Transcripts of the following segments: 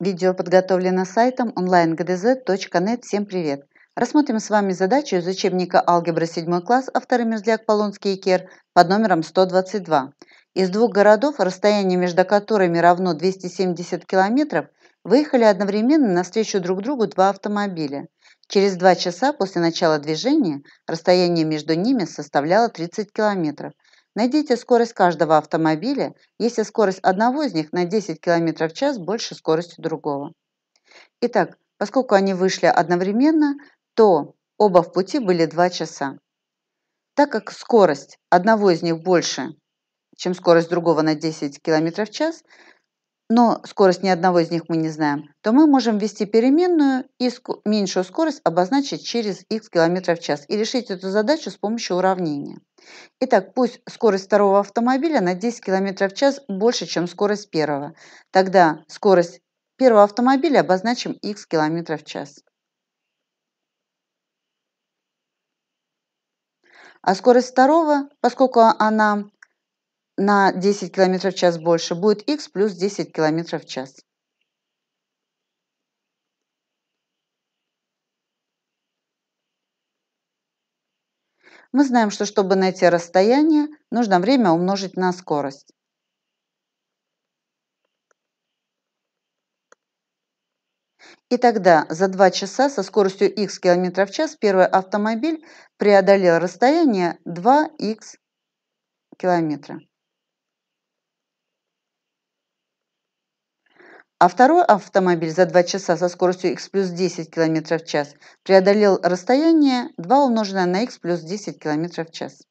Видео подготовлено сайтом online.gdz.net. Всем привет! Рассмотрим с вами задачу из учебника «Алгебра 7 класс» авторы Мерзляк, Полонский и Кер под номером 122. Из двух городов, расстояние между которыми равно 270 километров, выехали одновременно навстречу друг другу два автомобиля. Через два часа после начала движения расстояние между ними составляло 30 километров. Найдите скорость каждого автомобиля, если скорость одного из них на 10 км в час больше скорости другого. Итак, поскольку они вышли одновременно, то оба в пути были 2 часа. Так как скорость одного из них больше, чем скорость другого на 10 км в час, но скорость ни одного из них мы не знаем, то мы можем ввести переменную и меньшую скорость обозначить через x км в час и решить эту задачу с помощью уравнения. Итак, пусть скорость второго автомобиля на 10 км в час больше, чем скорость первого. Тогда скорость первого автомобиля обозначим x км в час. А скорость второго, поскольку она на 10 км в час больше, будет x плюс 10 км в час. Мы знаем, что чтобы найти расстояние, нужно время умножить на скорость. И тогда за 2 часа со скоростью x км в час первый автомобиль преодолел расстояние 2х километра. а второй автомобиль за 2 часа со скоростью x плюс 10 км в час преодолел расстояние 2 умноженное на x плюс 10 км в час.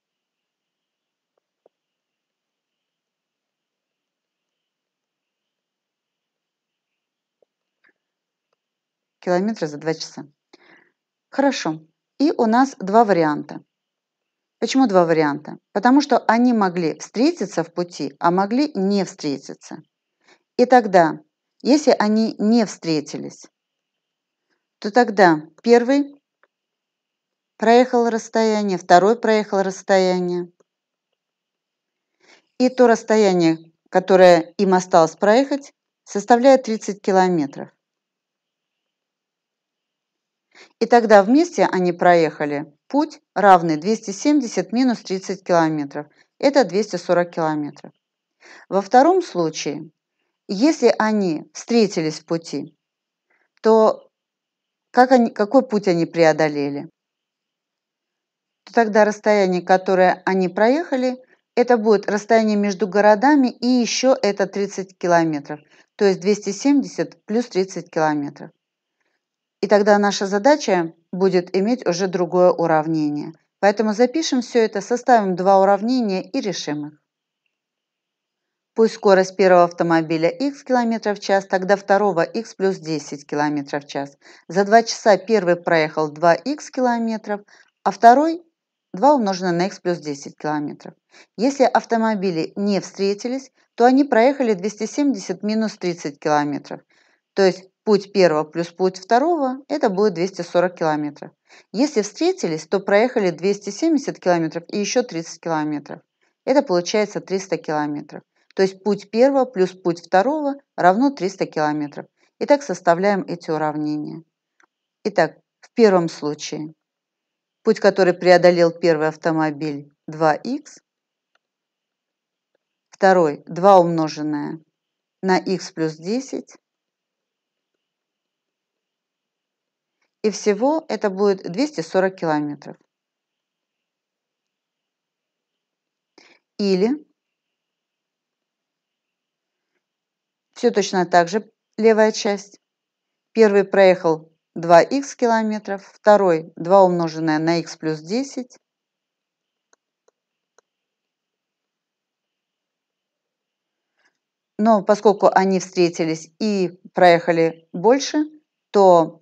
Километра за 2 часа. Хорошо. И у нас два варианта. Почему два варианта? Потому что они могли встретиться в пути, а могли не встретиться. И тогда если они не встретились, то тогда первый проехал расстояние, второй проехал расстояние. И то расстояние, которое им осталось проехать, составляет 30 километров. И тогда вместе они проехали путь равный 270 минус 30 километров. Это 240 километров. Во втором случае если они встретились в пути, то как они, какой путь они преодолели? То тогда расстояние, которое они проехали, это будет расстояние между городами и еще это 30 километров. То есть 270 плюс 30 километров. И тогда наша задача будет иметь уже другое уравнение. Поэтому запишем все это, составим два уравнения и решим их. Пусть скорость первого автомобиля x км в час, тогда второго x плюс 10 км в час. За 2 часа первый проехал 2x километров, а второй 2 умноженное на x плюс 10 километров. Если автомобили не встретились, то они проехали 270 минус 30 километров. То есть путь первого плюс путь второго – это будет 240 километров. Если встретились, то проехали 270 километров и еще 30 километров. Это получается 300 километров. То есть путь первого плюс путь второго равно 300 километров. Итак, составляем эти уравнения. Итак, в первом случае путь, который преодолел первый автомобиль 2х, второй 2 умноженное на х плюс 10, и всего это будет 240 километров. Или Все точно так же левая часть. Первый проехал 2х километров, второй 2 умноженное на х плюс 10. Но поскольку они встретились и проехали больше, то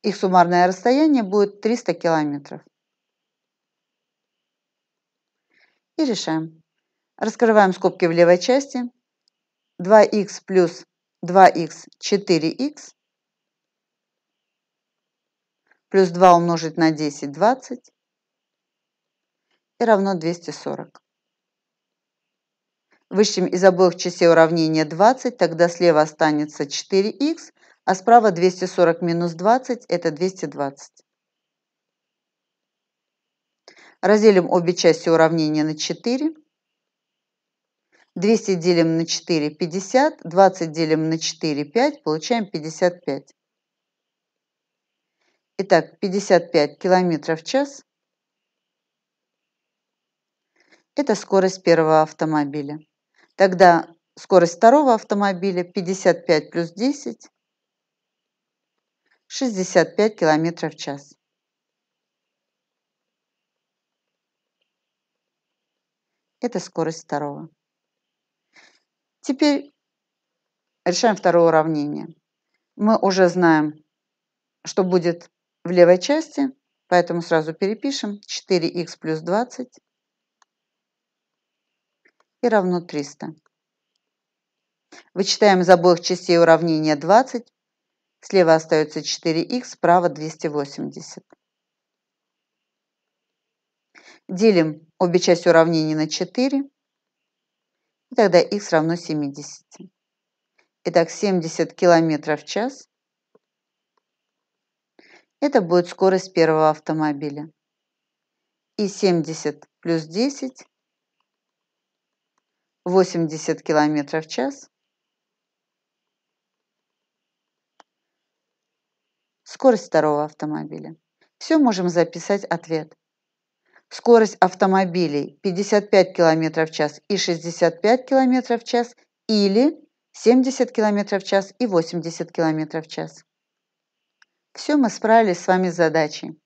их суммарное расстояние будет 300 километров. И решаем. Раскрываем скобки в левой части. 2х плюс 2х 4х плюс 2 умножить на 10 20 и равно 240. Вычтем из обоих частей уравнения 20, тогда слева останется 4х, а справа 240 минус 20 – это 220. Разделим обе части уравнения на 4. 200 делим на 4 – 50, 20 делим на 4 – 5, получаем 55. Итак, 55 километров в час – это скорость первого автомобиля. Тогда скорость второго автомобиля 55 плюс 10 – 65 километров в час. Это скорость второго. Теперь решаем второе уравнение. Мы уже знаем, что будет в левой части, поэтому сразу перепишем 4х плюс 20 и равно 300. Вычитаем из обоих частей уравнения 20. Слева остается 4х, справа 280. Делим обе части уравнения на 4 и тогда x равно 70. Итак, 70 км в час – это будет скорость первого автомобиля. И 70 плюс 10 – 80 км в час. Скорость второго автомобиля. Все можем записать ответ – скорость автомобилей 55 км в час и 65 км в час или 70 км в час и 80 км в час. Все, мы справились с вами с задачей.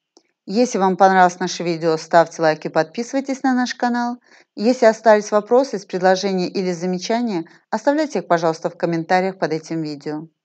Если вам понравилось наше видео, ставьте лайки, подписывайтесь на наш канал. Если остались вопросы, предложения или замечания, оставляйте их, пожалуйста, в комментариях под этим видео.